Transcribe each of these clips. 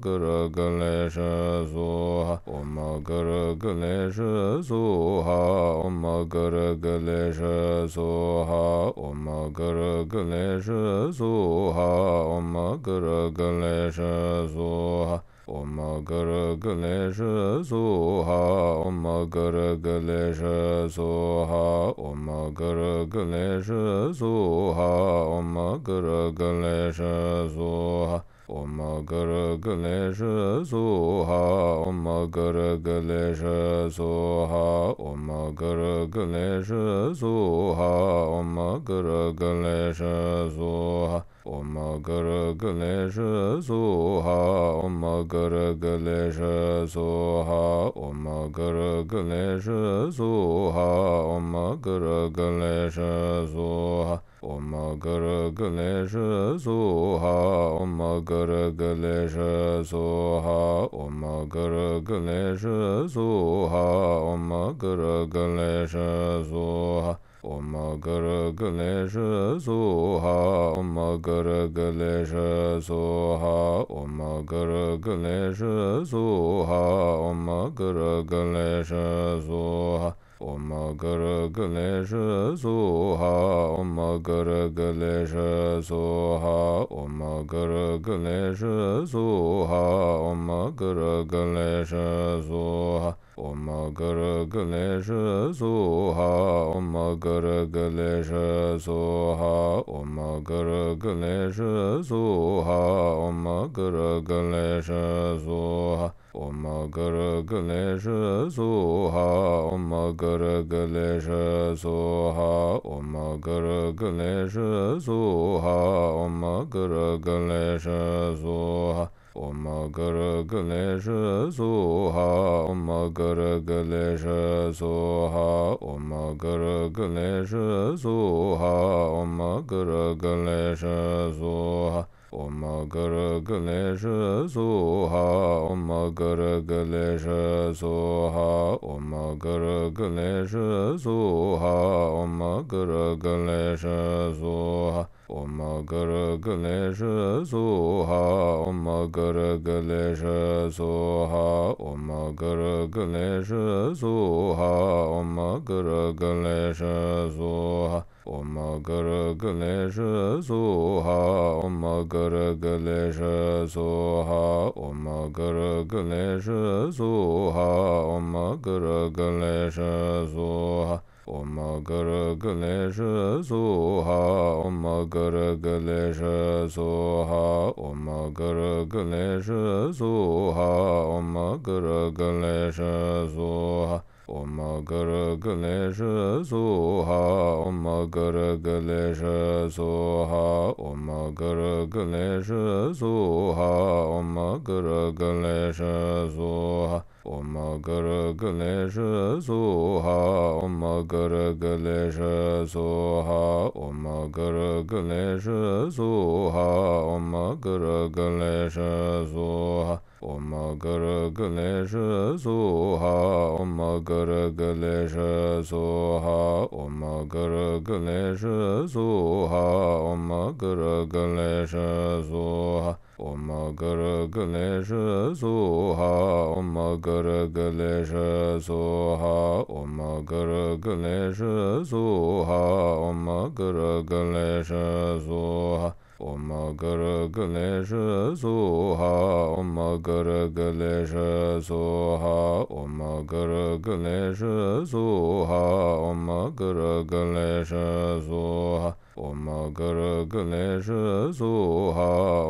噶啦噶咧舍梭哈，嗡嘛噶啦噶咧舍梭哈，嗡嘛噶啦噶咧舍梭哈，嗡嘛噶啦噶咧舍梭哈，嗡嘛噶啦噶咧舍梭哈，嗡嘛噶啦噶咧舍梭哈，嗡嘛噶啦噶咧舍梭哈，嗡嘛噶啦噶咧舍梭哈，嗡嘛噶啦噶咧舍梭哈。唵嘛葛勒葛勒舍苏哈，唵嘛葛勒葛勒舍苏哈，唵嘛葛勒葛勒舍苏哈，唵嘛葛勒葛勒舍苏哈，唵嘛葛勒葛勒舍苏哈，唵嘛葛勒葛勒舍苏哈，唵嘛葛勒葛勒舍苏哈，唵嘛葛勒葛勒舍苏哈。Om Gara Galesha Soha Om Gara Om Gara Om Gara 唵嘛葛勒葛勒舍苏哈，唵嘛葛勒葛勒舍苏哈，唵嘛葛勒葛勒舍苏哈，唵嘛葛勒葛勒舍苏哈，唵嘛葛勒葛勒舍苏哈，唵嘛葛勒葛勒舍苏哈，唵嘛葛勒葛勒舍苏哈，唵嘛葛勒葛勒舍苏哈。唵嘛葛勒葛勒舍苏哈，唵嘛葛勒葛勒舍苏哈，唵嘛葛勒葛勒舍苏哈，唵嘛葛勒葛勒舍苏哈，唵嘛葛勒葛勒舍苏哈，唵嘛葛勒葛勒舍苏哈，唵嘛葛勒葛勒舍苏哈，唵嘛葛勒葛勒舍苏哈。Om Gara Galeja Soha Om gara galeja soha Om gara galeja Om Gur Gulesh Soha Om Gur Gulesh Soha Om Gara Galesha Soha Om Gara Galesha Soha Om Gara Galesha Soha Om Gara Galesha Soha Om Gur Gulesh Soha Om Gur Gulesh Soha 唵嘛葛勒葛勒舍苏哈，唵嘛葛勒葛勒舍苏哈，唵嘛葛勒葛勒舍苏哈，唵嘛葛勒葛勒舍苏哈，唵嘛葛勒葛勒舍苏哈，唵嘛葛勒葛勒舍苏哈，唵嘛葛勒葛勒舍苏哈，唵嘛葛勒葛勒舍苏哈。唵嘛葛勒葛勒舍苏哈，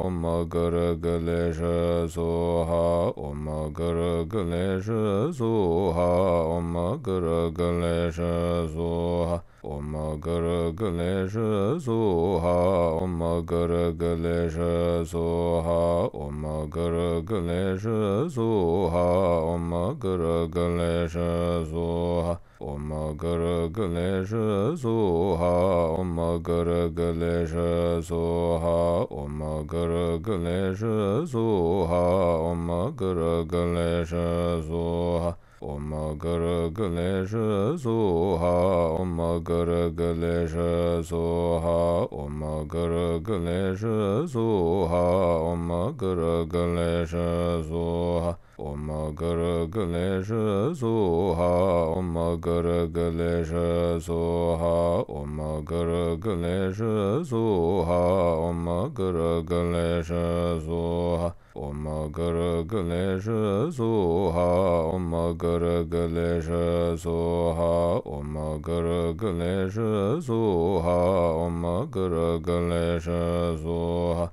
唵嘛葛勒葛勒舍苏哈，唵嘛葛勒葛勒舍苏哈，唵嘛葛勒葛勒舍苏哈，唵嘛葛勒葛勒舍苏哈，唵嘛葛勒葛勒舍苏哈，唵嘛葛勒葛勒舍苏哈，唵嘛葛勒葛勒舍苏哈。Om Gara Galesha Soha Om Gara Galesha Soha Om Gara Galesha Soha Om Gara Galesha Soha Om Gara Galesha Soha Om Gara Galesha Soha Om Gara Galesha Soha Om Gara Galesha Soha 唵嘛葛勒葛勒舍苏哈，唵嘛葛勒葛勒舍苏哈，唵嘛葛勒葛勒舍苏哈，唵嘛葛勒葛勒舍苏哈，唵嘛葛勒葛勒舍苏哈，唵嘛葛勒葛勒舍苏哈，唵嘛葛勒葛勒舍苏哈，唵嘛葛勒葛勒舍苏哈。